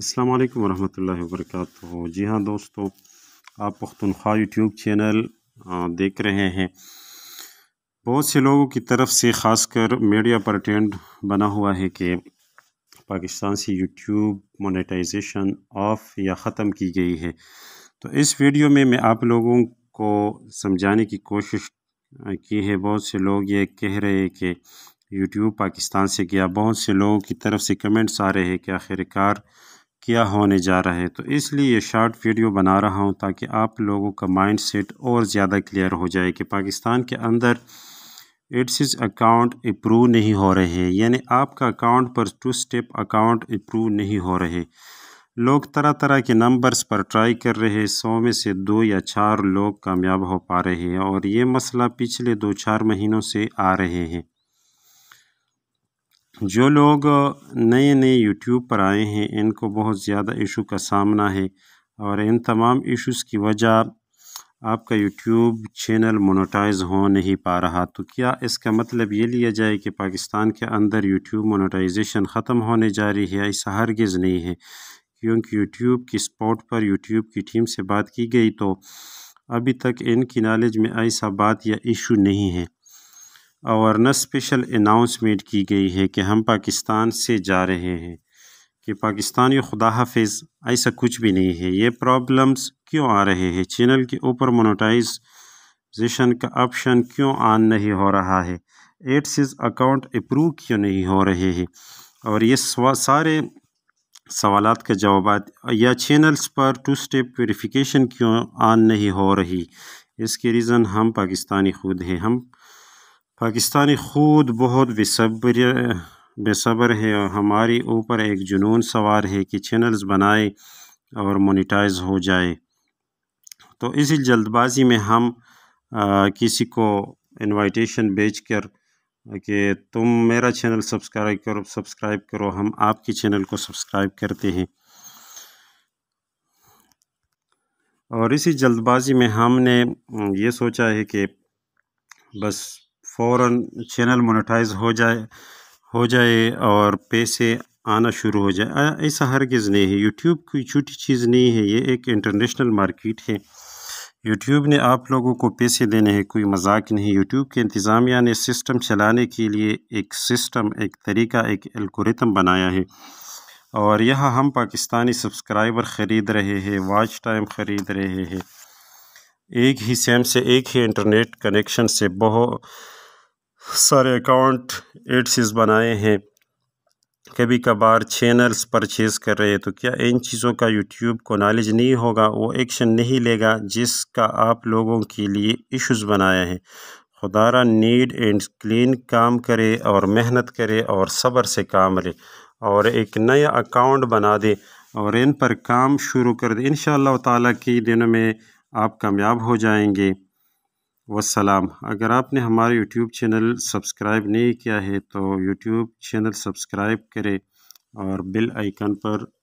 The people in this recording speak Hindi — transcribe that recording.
अस्सलाम वालेकुम वरक जी हाँ दोस्तों आप पख्तनख्वा यूट्यूब चैनल देख रहे हैं बहुत से लोगों की तरफ से खासकर मीडिया पर ट्रेंड बना हुआ है कि पाकिस्तान से यूट्यूब मोनेटाइजेशन ऑफ या ख़त्म की गई है तो इस वीडियो में मैं आप लोगों को समझाने की कोशिश की है बहुत से लोग ये कह रहे हैं कि यूट्यूब पाकिस्तान से गया बहुत से लोगों की तरफ से कमेंट्स आ रहे हैं कि आखिरकार क्या होने जा रहा है तो इसलिए ये शॉर्ट वीडियो बना रहा हूँ ताकि आप लोगों का माइंड सेट और ज़्यादा क्लियर हो जाए कि पाकिस्तान के अंदर इज अकाउंट अप्रूव नहीं हो रहे हैं यानी आपका अकाउंट पर टू स्टेप अकाउंट अप्रूव नहीं हो रहे लोग तरह तरह के नंबर्स पर ट्राई कर रहे हैं सौ में से दो या चार लोग कामयाब हो पा रहे हैं और ये मसला पिछले दो चार महीनों से आ रहे हैं जो लोग नए नए यूट्यूब पर आए हैं इनको बहुत ज़्यादा इशू का सामना है और इन तमाम इश्यूज़ की वजह आपका यूट्यूब चैनल मोनोटाइज हो नहीं पा रहा तो क्या इसका मतलब ये लिया जाए कि पाकिस्तान के अंदर यूट्यूब मोनोटाइजेशन ख़त्म होने जा रही है ऐसा हरगिज़ नहीं है क्योंकि यूट्यूब की स्पॉट पर यूट्यूब की टीम से बात की गई तो अभी तक इनकी नॉलेज में ऐसा बात या इशू नहीं है न स्पेशल अनाउंसमेंट की गई है कि हम पाकिस्तान से जा रहे हैं कि पाकिस्तानी खुदा हाफिज ऐसा कुछ भी नहीं है ये प्रॉब्लम्स क्यों आ रहे हैं चैनल के ऊपर मोनोटाइजेशन का ऑप्शन क्यों आन नहीं हो रहा है एड्स अकाउंट अप्रूव क्यों नहीं हो रहे हैं और ये सारे सवाल के जवाब या चैनल्स पर टू स्टेप वेरिफिकेशन क्यों आन नहीं हो रही इसके रीज़न हम पाकिस्तानी खुद हैं हम पाकिस्तानी खुद बहुत बेसब्र बेसब्र है और हमारे ऊपर एक जुनून सवार है कि चैनल्स बनाए और मोनिटाइज हो जाए तो इसी जल्दबाजी में हम आ, किसी को इनविटेशन बेच कर कि तुम मेरा चैनल सब्सक्राइब करो सब्सक्राइब करो हम आपके चैनल को सब्सक्राइब करते हैं और इसी जल्दबाजी में हमने ये सोचा है कि बस फ़ौर चैनल मोनेटाइज हो जाए हो जाए और पैसे आना शुरू हो जाए ऐसा हरगिज़ नहीं है यूट्यूब कोई छोटी चीज़ नहीं है ये एक इंटरनेशनल मार्केट है यूट्यूब ने आप लोगों को पैसे देने हैं कोई मजाक नहीं यूट्यूब के इंतज़ामिया ने सिस्टम चलाने के लिए एक सिस्टम एक तरीका एक एल्गोरिथम बनाया है और यह हम पाकिस्तानी सब्सक्राइबर ख़रीद रहे हैं वॉच टाइम ख़रीद रहे हैं एक ही सेम से एक ही इंटरनेट कनेक्शन से बहुत सारे अकाउंट एड्सेस बनाए हैं कभी कभार चैनल्स परचेज़ कर रहे हैं तो क्या इन चीज़ों का यूट्यूब को नॉलेज नहीं होगा वो एक्शन नहीं लेगा जिसका आप लोगों के लिए इश्यूज बनाया है खुदारा नीड एंड क्लीन काम करे और मेहनत करे और सब्र से काम ले और एक नया अकाउंट बना दे और इन पर काम शुरू कर दे इन ताला के दिनों में आप कामयाब हो जाएंगे वसलाम अगर आपने हमारा यूट्यूब चैनल सब्सक्राइब नहीं किया है तो यूट्यूब चैनल सब्सक्राइब करें और बेल आइकन पर